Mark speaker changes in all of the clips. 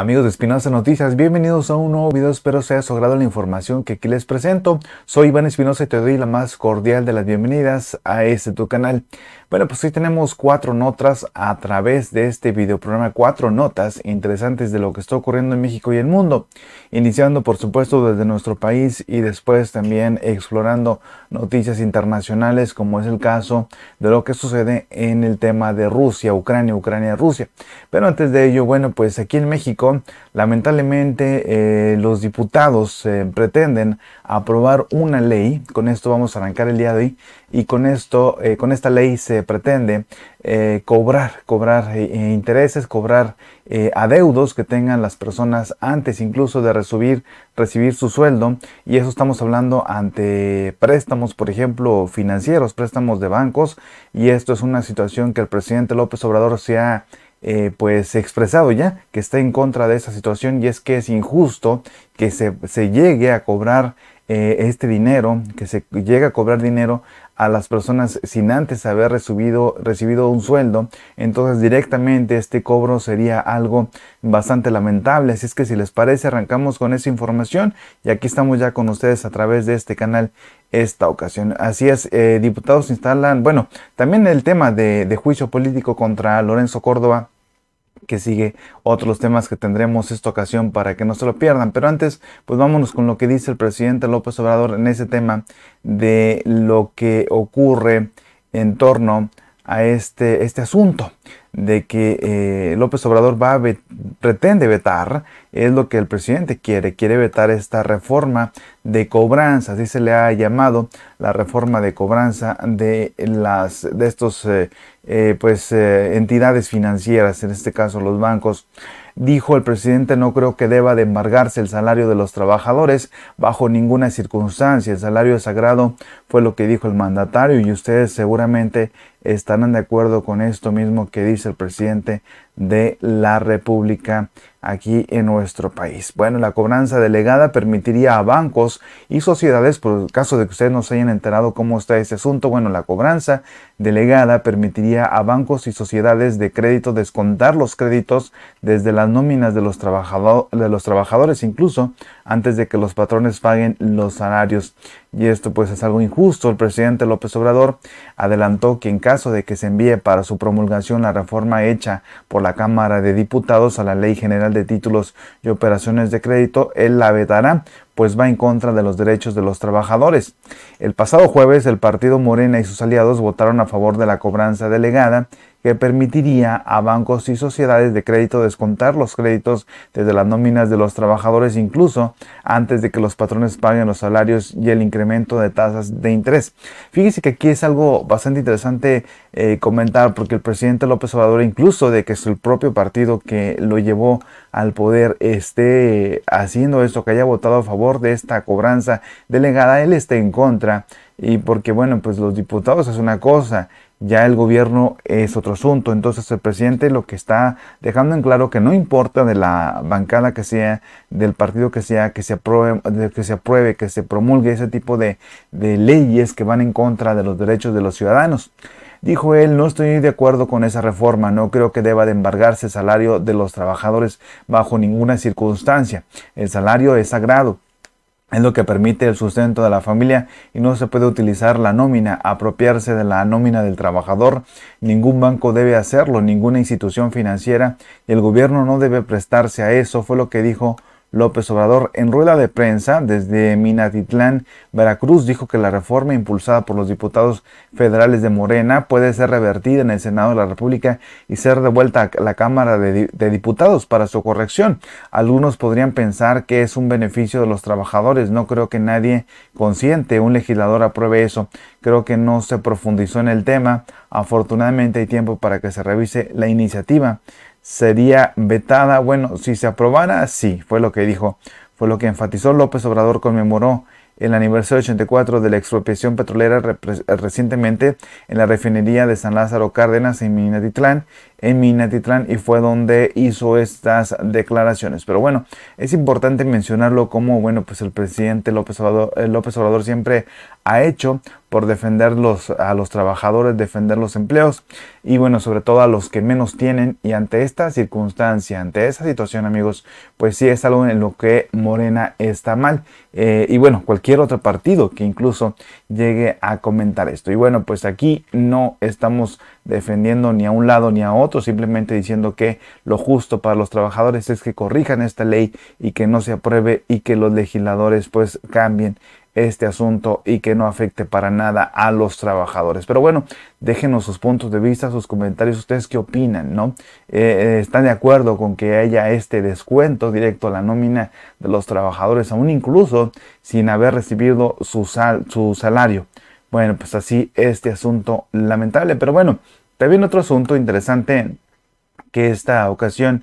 Speaker 1: Amigos de Espinosa Noticias, bienvenidos a un nuevo video, espero sea su agrado la información que aquí les presento. Soy Iván Espinosa y te doy la más cordial de las bienvenidas a este tu canal. Bueno, pues hoy tenemos cuatro notas a través de este video programa cuatro notas interesantes de lo que está ocurriendo en México y el mundo. Iniciando por supuesto desde nuestro país y después también explorando noticias internacionales como es el caso de lo que sucede en el tema de Rusia, Ucrania, Ucrania, Rusia. Pero antes de ello, bueno, pues aquí en México lamentablemente eh, los diputados eh, pretenden aprobar una ley, con esto vamos a arrancar el día de hoy, y con, esto, eh, con esta ley se pretende cobrar, cobrar intereses, cobrar adeudos que tengan las personas antes incluso de recibir, recibir su sueldo, y eso estamos hablando ante préstamos, por ejemplo, financieros, préstamos de bancos, y esto es una situación que el presidente López Obrador se ha eh, pues expresado ya que está en contra de esa situación y es que es injusto que se, se llegue a cobrar eh, este dinero, que se llegue a cobrar dinero a las personas sin antes haber recibido, recibido un sueldo, entonces directamente este cobro sería algo bastante lamentable. Así es que si les parece, arrancamos con esa información y aquí estamos ya con ustedes a través de este canal esta ocasión. Así es, eh, diputados instalan, bueno, también el tema de juicio político contra Lorenzo Córdoba que sigue otros temas que tendremos esta ocasión para que no se lo pierdan. Pero antes, pues vámonos con lo que dice el presidente López Obrador en ese tema de lo que ocurre en torno a este, este asunto de que eh, López Obrador va a pretende vetar, es lo que el presidente quiere, quiere vetar esta reforma de cobranza, así se le ha llamado la reforma de cobranza de las de estos eh, eh, pues entidades financieras, en este caso los bancos, dijo el presidente no creo que deba de embargarse el salario de los trabajadores bajo ninguna circunstancia. El salario sagrado fue lo que dijo el mandatario y ustedes seguramente estarán de acuerdo con esto mismo que dice el presidente de la República aquí en nuestro país. Bueno, la cobranza delegada permitiría a bancos y sociedades, por el caso de que ustedes no se hayan enterado cómo está ese asunto, bueno, la cobranza delegada permitiría a bancos y sociedades de crédito descontar los créditos desde las nóminas de los, de los trabajadores, incluso antes de que los patrones paguen los salarios. Y esto pues es algo injusto. El presidente López Obrador adelantó que en caso de que se envíe para su promulgación la reforma hecha por la Cámara de Diputados a la Ley General de Títulos y Operaciones de Crédito, él la vetará pues va en contra de los derechos de los trabajadores. El pasado jueves el partido Morena y sus aliados votaron a favor de la cobranza delegada que permitiría a bancos y sociedades de crédito descontar los créditos desde las nóminas de los trabajadores incluso antes de que los patrones paguen los salarios y el incremento de tasas de interés. Fíjese que aquí es algo bastante interesante eh, comentar porque el presidente López Obrador incluso de que es el propio partido que lo llevó al poder esté eh, haciendo esto, que haya votado a favor de esta cobranza delegada, él esté en contra y porque bueno, pues los diputados es una cosa ya el gobierno es otro asunto. Entonces el presidente lo que está dejando en claro que no importa de la bancada que sea, del partido que sea, que se apruebe, que se, apruebe, que se promulgue ese tipo de, de leyes que van en contra de los derechos de los ciudadanos. Dijo él, no estoy de acuerdo con esa reforma, no creo que deba de embargarse el salario de los trabajadores bajo ninguna circunstancia. El salario es sagrado es lo que permite el sustento de la familia y no se puede utilizar la nómina, apropiarse de la nómina del trabajador. Ningún banco debe hacerlo, ninguna institución financiera y el gobierno no debe prestarse a eso, fue lo que dijo López Obrador, en rueda de prensa desde Minatitlán, Veracruz, dijo que la reforma impulsada por los diputados federales de Morena puede ser revertida en el Senado de la República y ser devuelta a la Cámara de, Diputados para su corrección. Algunos podrían pensar que es un beneficio de los trabajadores. No creo que nadie consciente, un legislador, apruebe eso. Creo que no se profundizó en el tema. Afortunadamente hay tiempo para que se revise la iniciativa sería vetada. Bueno, si se aprobara, sí, fue lo que dijo, fue lo que enfatizó López Obrador, conmemoró el aniversario 84 de la expropiación petrolera recientemente en la refinería de San Lázaro Cárdenas en Minatitlán, en Minatitlán y fue donde hizo estas declaraciones. Pero bueno, es importante mencionarlo como, bueno, pues el presidente López Obrador, eh, López Obrador siempre ha hecho por defender a los trabajadores, defender los empleos y bueno, sobre todo a los que menos tienen. Y ante esta circunstancia, ante esa situación, amigos, pues sí es algo en lo que Morena está mal. Eh, y bueno, cualquier otro partido que incluso llegue a comentar esto. Y bueno, pues aquí no estamos defendiendo ni a un lado ni a otro, simplemente diciendo que lo justo para los trabajadores es que corrijan esta ley y que no se apruebe y que los legisladores pues cambien este asunto y que no afecte para nada a los trabajadores. Pero bueno, déjenos sus puntos de vista, sus comentarios, ustedes qué opinan, ¿no? Eh, eh, ¿Están de acuerdo con que haya este descuento directo a la nómina de los trabajadores, aún incluso sin haber recibido su, sal su salario? Bueno, pues así este asunto lamentable. Pero bueno, también otro asunto interesante que esta ocasión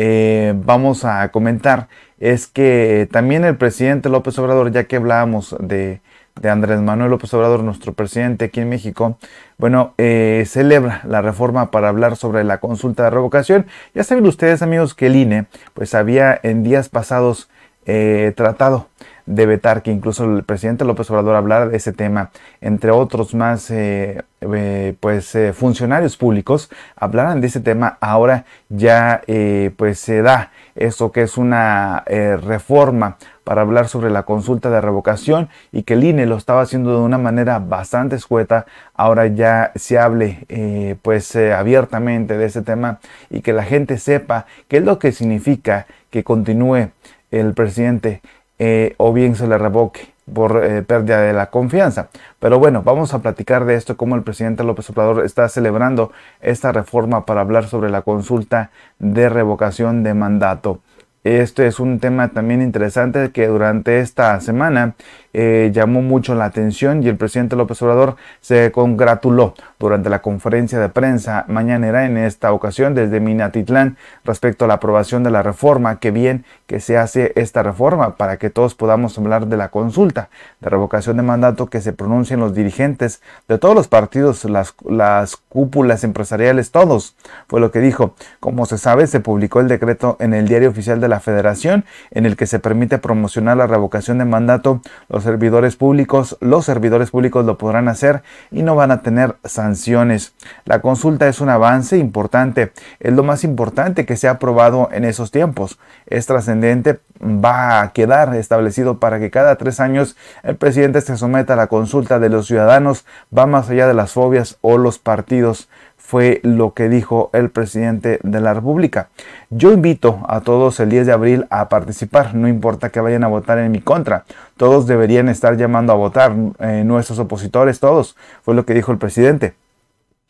Speaker 1: eh, vamos a comentar es que también el presidente López Obrador, ya que hablábamos de, Andrés Manuel López Obrador, nuestro presidente aquí en México, bueno, eh, celebra la reforma para hablar sobre la consulta de revocación. Ya saben ustedes, amigos, que el INE, pues había en días pasados eh, tratado Debetar que incluso el presidente López Obrador hablara de ese tema, entre otros más eh, eh, pues, eh, funcionarios públicos hablaran de ese tema, ahora ya pues se da eso que es una reforma para hablar sobre la consulta de revocación y que el INE lo estaba haciendo de una manera bastante escueta, ahora ya se hable pues abiertamente de ese tema y que la gente sepa qué es lo que significa que continúe el presidente eh, o bien se le revoque por eh, pérdida de la confianza. Pero bueno, vamos a platicar de esto, cómo el presidente López Obrador está celebrando esta reforma para hablar sobre la consulta de revocación de mandato. Este es un tema también interesante que durante esta semana eh, llamó mucho la atención y el presidente López Obrador se congratuló durante la conferencia de prensa mañana era en esta ocasión desde Minatitlán respecto a la aprobación de la reforma. Qué bien que se hace esta reforma para que todos podamos hablar de la consulta de revocación de mandato que se pronuncien los dirigentes de todos los partidos, las, las cúpulas empresariales, todos. Fue lo que dijo. Como se sabe, se publicó el decreto en el diario oficial de la Federación, en el que se permite promocionar la revocación de mandato. Los servidores públicos, los servidores públicos lo podrán hacer y no van a tener sanciones. La consulta es un avance importante, es lo más importante que se ha aprobado en esos tiempos. Es trascendente, va a quedar establecido para que cada tres años el presidente se someta a la consulta de los ciudadanos, va más allá de las fobias o los partidos fue lo que dijo el presidente de la República. Yo invito a todos el 10 de abril a participar, no importa que vayan a votar en mi contra, todos deberían estar llamando a votar, eh, nuestros opositores, todos, fue lo que dijo el presidente.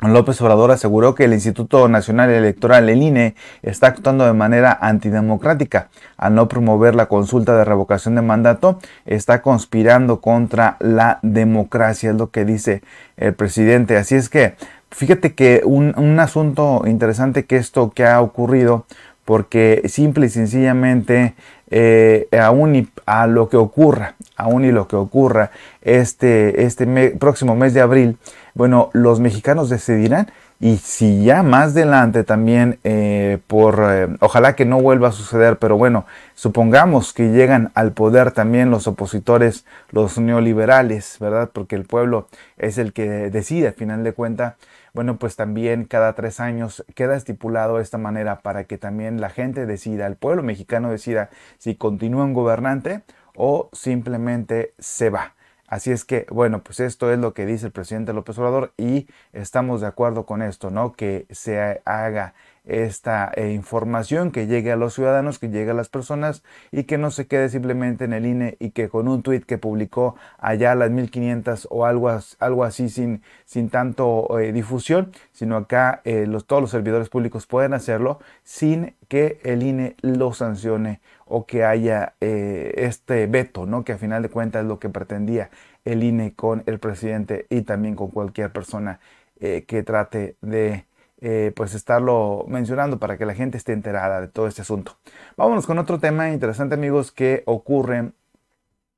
Speaker 1: López Obrador aseguró que el Instituto Nacional Electoral, el INE, está actuando de manera antidemocrática. Al no promover la consulta de revocación de mandato, está conspirando contra la democracia, es lo que dice el presidente. Así es que Fíjate que un, asunto interesante que esto que ha ocurrido, porque simple y sencillamente eh, aún y a lo que ocurra, aún y lo que ocurra este, este próximo mes de abril, bueno, los mexicanos decidirán y si ya más adelante también, eh, por eh, ojalá que no vuelva a suceder, pero bueno, supongamos que llegan al poder también los opositores, los neoliberales, ¿verdad? Porque el pueblo es el que decide, al final de cuentas bueno, pues también cada tres años queda estipulado de esta manera para que también la gente decida, el pueblo mexicano decida si continúa un gobernante o simplemente se va. Así es que, bueno, pues esto es lo que dice el presidente López Obrador y estamos de acuerdo con esto, ¿no? Que se haga esta eh, información que llegue a los ciudadanos, que llegue a las personas y que no se quede simplemente en el INE y que con un tuit que publicó allá a las 1500 o algo, así sin, sin tanto eh, difusión, sino acá eh, los, todos los servidores públicos pueden hacerlo sin que el INE lo sancione o que haya eh, este veto, ¿no? que a final de cuentas es lo que pretendía el INE con el presidente y también con cualquier persona eh, que trate de eh, pues estarlo mencionando para que la gente esté enterada de todo este asunto. Vámonos con otro tema interesante amigos que ocurre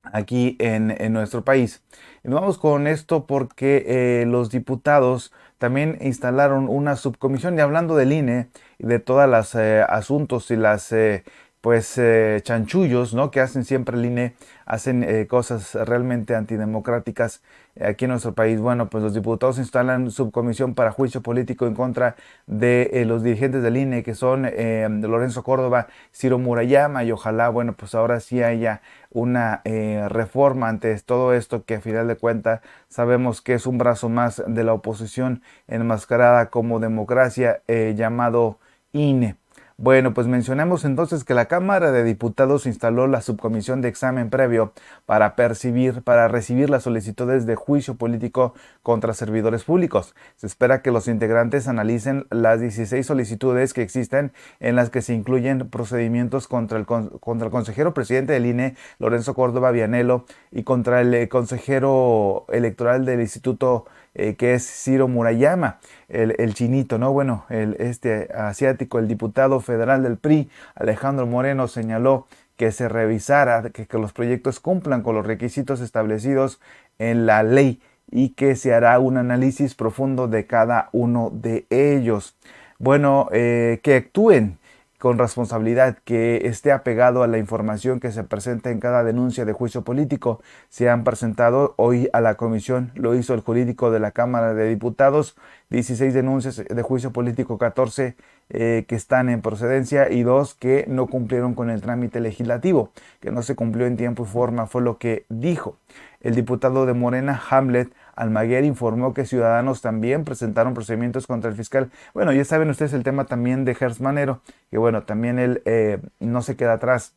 Speaker 1: aquí en, nuestro país. vamos con esto porque los diputados también instalaron una subcomisión y hablando del INE y de todos los asuntos y las pues eh, chanchullos, ¿no? Que hacen siempre el INE, hacen eh, cosas realmente antidemocráticas eh, aquí en nuestro país. Bueno, pues los diputados instalan subcomisión para juicio político en contra de los dirigentes del INE, que son em, Lorenzo Córdoba, Ciro Murayama, y ojalá, bueno, pues ahora sí haya una reforma ante todo esto que a final de cuentas sabemos que es un brazo más de la oposición enmascarada como democracia llamado INE. Bueno, pues mencionamos entonces que la Cámara de Diputados instaló la subcomisión de examen previo para percibir, para recibir las solicitudes de juicio político contra servidores públicos. Se espera que los integrantes analicen las 16 solicitudes que existen en las que se incluyen procedimientos contra el, contra el consejero presidente del INE, Lorenzo Córdoba Vianelo, y contra el eh, consejero electoral del Instituto eh, que es Ciro Murayama, el, chinito, ¿no? Bueno, el, este asiático, el diputado federal del PRI, Alejandro Moreno, señaló que se revisara, que, los proyectos cumplan con los requisitos establecidos en la ley y que se hará un análisis profundo de cada uno de ellos. Bueno, eh, que actúen con responsabilidad que esté apegado a la información que se presenta en cada denuncia de juicio político. Se han presentado hoy a la comisión, lo hizo el jurídico de la Cámara de Diputados, 16 denuncias de juicio político, 14 eh, que están en procedencia y dos que no cumplieron con el trámite legislativo, que no se cumplió en tiempo y forma, fue lo que dijo. El diputado de Morena, Hamlet, Almaguer informó que ciudadanos también presentaron procedimientos contra el fiscal. Bueno, ya saben ustedes el tema también de Gertz Manero, que bueno, también él eh, no se queda atrás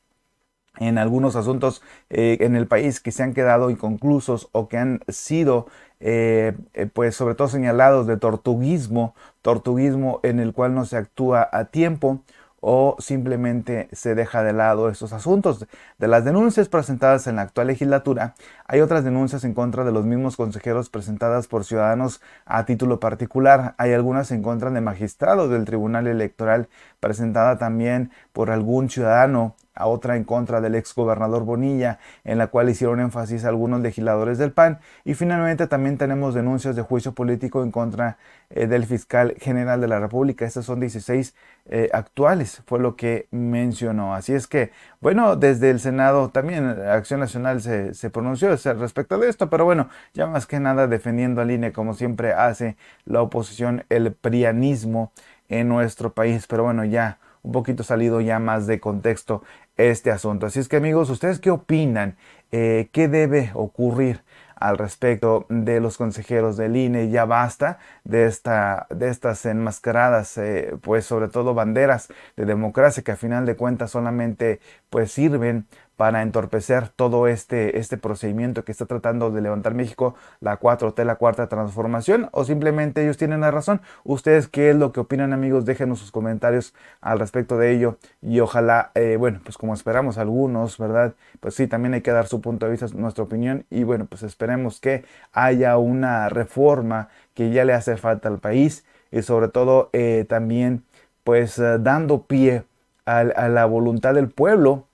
Speaker 1: en algunos asuntos eh, en el país que se han quedado inconclusos o que han sido eh, pues sobre todo señalados de tortuguismo, tortuguismo en el cual no se actúa a tiempo o simplemente se deja de lado estos asuntos. De las denuncias presentadas en la actual legislatura, hay otras denuncias en contra de los mismos consejeros presentadas por ciudadanos a título particular. Hay algunas en contra de magistrados del Tribunal Electoral presentada también por algún ciudadano a otra en contra del ex gobernador Bonilla, en la cual hicieron énfasis algunos legisladores del PAN, y finalmente también tenemos denuncias de juicio político en contra eh, del fiscal general de la República. Estas son 16 eh, actuales, fue lo que mencionó. Así es que, bueno, desde el Senado también Acción Nacional se, se pronunció respecto de esto, pero bueno, ya más que nada defendiendo a INE, como siempre hace la oposición, el prianismo en nuestro país. Pero bueno, ya un poquito salido ya más de contexto este asunto. Así es que amigos, ¿ustedes qué opinan? Eh, ¿Qué debe ocurrir? al respecto de los consejeros del INE. Ya basta de, esta, de estas enmascaradas, eh, pues sobre todo banderas de democracia que a final de cuentas solamente pues sirven para entorpecer todo este, este procedimiento que está tratando de levantar México, la 4T, la cuarta transformación, o simplemente ellos tienen la razón. ¿Ustedes qué es lo que opinan amigos? Déjenos sus comentarios al respecto de ello y ojalá, eh, bueno, pues como esperamos algunos, ¿verdad? Pues sí, también hay que dar su punto de vista, nuestra opinión y bueno, pues esperemos que haya una reforma que ya le hace falta al país y sobre todo eh, también pues eh, dando pie a la voluntad del pueblo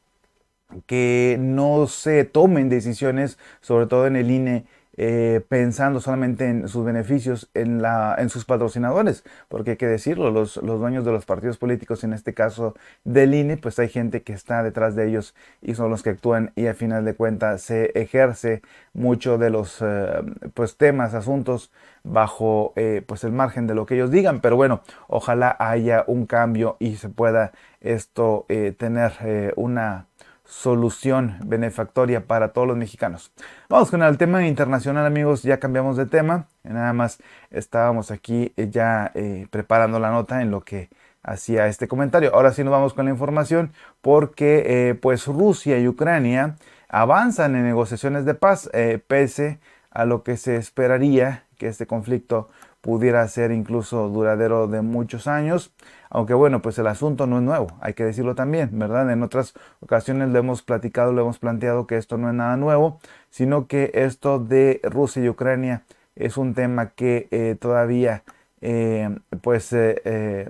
Speaker 1: que no se tomen decisiones, sobre todo en el INE, eh, pensando solamente en sus beneficios, en, la, en sus patrocinadores, porque hay que decirlo, los, dueños de los partidos políticos, en este caso del INE, pues hay gente que está detrás de ellos y son los que actúan y a final de cuentas se ejerce mucho de los eh, pues, temas, asuntos bajo eh, pues el margen de lo que ellos digan, pero bueno, ojalá haya un cambio y se pueda esto tener una solución benefactoria para todos los mexicanos. Vamos con el tema internacional amigos, ya cambiamos de tema, nada más estábamos aquí eh, ya eh, preparando la nota en lo que hacía este comentario. Ahora sí nos vamos con la información porque eh, pues Rusia y Ucrania avanzan en negociaciones de paz pese a lo que se esperaría que este conflicto pudiera ser incluso duradero de muchos años. Aunque bueno, pues el asunto no es nuevo, hay que decirlo también, ¿verdad? En otras ocasiones lo hemos platicado, lo hemos planteado que esto no es nada nuevo, sino que esto de Rusia y Ucrania es un tema que eh, todavía eh, pues eh,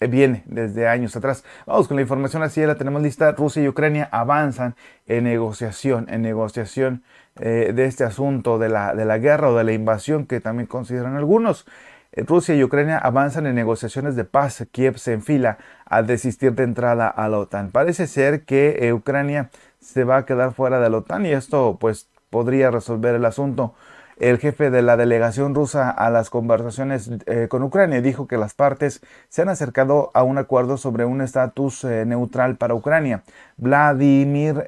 Speaker 1: viene desde años atrás. Vamos con la información así, la tenemos lista. Rusia y Ucrania avanzan en negociación, en negociación de este asunto de la, de la guerra o de la invasión que también consideran algunos. Rusia y Ucrania avanzan en negociaciones de paz. Kiev se enfila a desistir de entrada a la OTAN. Parece ser que eh, Ucrania se va a quedar fuera de la OTAN y esto pues podría resolver el asunto. El jefe de la delegación rusa a las conversaciones eh, con Ucrania dijo que las partes se han acercado a un acuerdo sobre un estatus eh, neutral para Ucrania. Vladimir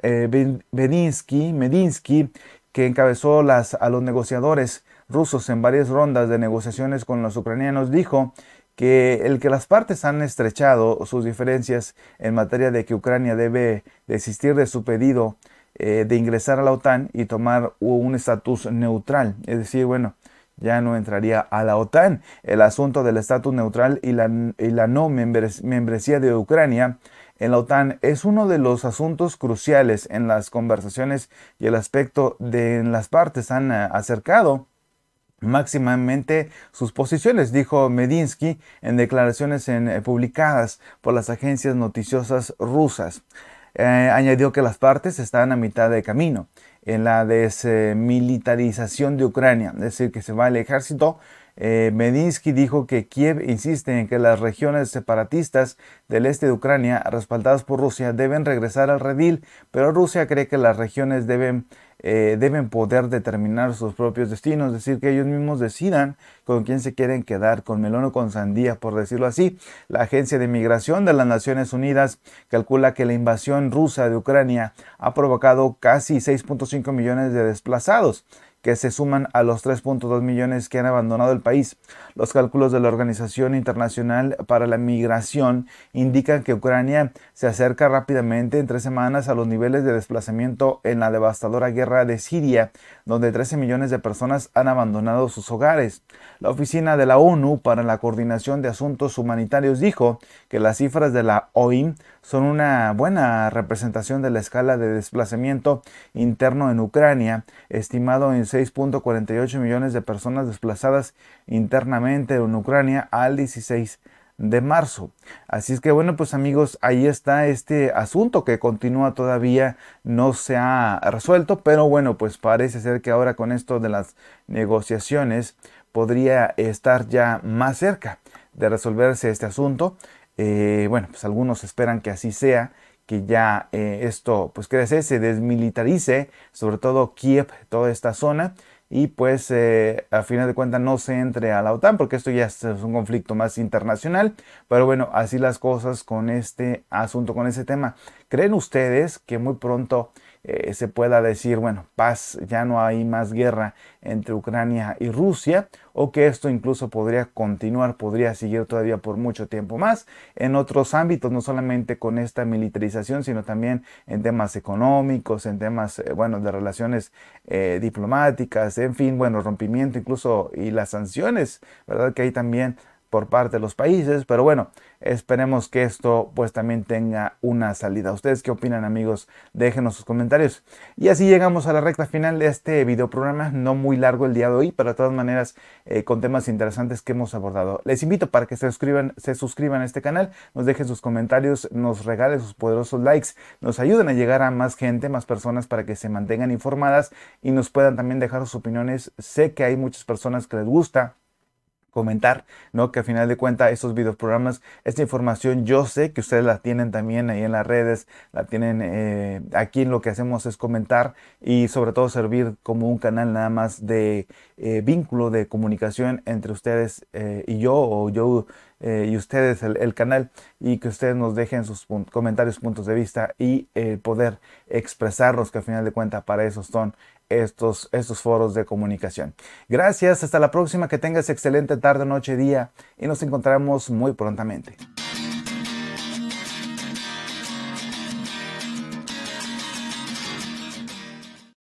Speaker 1: Medinsky, que encabezó las, a los negociadores, rusos en varias rondas de negociaciones con los ucranianos dijo que el que las partes han estrechado sus diferencias en materia de que Ucrania debe desistir de su pedido eh, de ingresar a la OTAN y tomar un estatus neutral. Es decir, bueno, ya no entraría a la OTAN. El asunto del estatus neutral y la, no membresía de Ucrania en la OTAN es uno de los asuntos cruciales en las conversaciones y el aspecto de las partes han eh, acercado máximamente sus posiciones, dijo Medinsky en declaraciones eh, publicadas por las agencias noticiosas rusas. Eh, añadió que las partes están a mitad de camino en la desmilitarización de Ucrania, es decir, que se va el ejército. Eh, Medinsky dijo que Kiev insiste en que las regiones separatistas del este de Ucrania, respaldadas por Rusia, deben regresar al redil, pero Rusia cree que las regiones deben eh, deben poder determinar sus propios destinos, es decir, que ellos mismos decidan con quién se quieren quedar, con melón o con sandía, por decirlo así. La Agencia de Migración de las Naciones Unidas calcula que la invasión rusa de Ucrania ha provocado casi 6.5 millones de desplazados que se suman a los 3.2 millones que han abandonado el país. Los cálculos de la Organización Internacional para la Migración indican que Ucrania se acerca rápidamente en tres semanas a los niveles de desplazamiento en la devastadora guerra de Siria, donde 13 millones de personas han abandonado sus hogares. La Oficina de la ONU para la Coordinación de Asuntos Humanitarios dijo que las cifras de la OIM son una buena representación de la escala de desplazamiento interno en Ucrania, estimado en 6.48 millones de personas desplazadas internamente en Ucrania al 16 de marzo. Así es que bueno, pues amigos, ahí está este asunto que continúa todavía, no se ha resuelto, pero bueno, pues parece ser que ahora con esto de las negociaciones podría estar ya más cerca de resolverse este asunto. Eh, bueno, pues algunos esperan que así sea que ya eh, esto pues crece, se desmilitarice, sobre todo Kiev, toda esta zona, y pues eh, a final de cuentas no se entre a la OTAN porque esto ya es un conflicto más internacional. Pero bueno, así las cosas con este asunto, con ese tema. ¿Creen ustedes que muy pronto eh, se pueda decir, bueno, paz, ya no hay más guerra entre Ucrania y Rusia, o que esto incluso podría continuar, podría seguir todavía por mucho tiempo más en otros ámbitos, no solamente con esta militarización, sino también en temas económicos, en temas, eh, bueno, de relaciones eh, diplomáticas, en fin, bueno, rompimiento incluso y las sanciones, ¿verdad? Que hay también por parte de los países, pero bueno, esperemos que esto pues también tenga una salida. ¿Ustedes qué opinan amigos? Déjenos sus comentarios. Y así llegamos a la recta final de este video programa no muy largo el día de hoy, pero de todas maneras eh, con temas interesantes que hemos abordado. Les invito para que se suscriban, se suscriban a este canal, nos dejen sus comentarios, nos regalen sus poderosos likes, nos ayuden a llegar a más gente, más personas para que se mantengan informadas y nos puedan también dejar sus opiniones. Sé que hay muchas personas que les gusta comentar, ¿no? Que a final de cuentas estos videoprogramas, esta información yo sé que ustedes la tienen también ahí en las redes, la tienen eh, aquí lo que hacemos es comentar y sobre todo servir como un canal nada más de eh, vínculo de comunicación entre ustedes eh, y yo o yo y ustedes el, canal y que ustedes nos dejen sus comentarios, puntos de vista y poder expresarlos que a final de cuentas para eso son estos, estos foros de comunicación. Gracias, hasta la próxima, que tengas excelente tarde, noche, día y nos encontramos muy prontamente.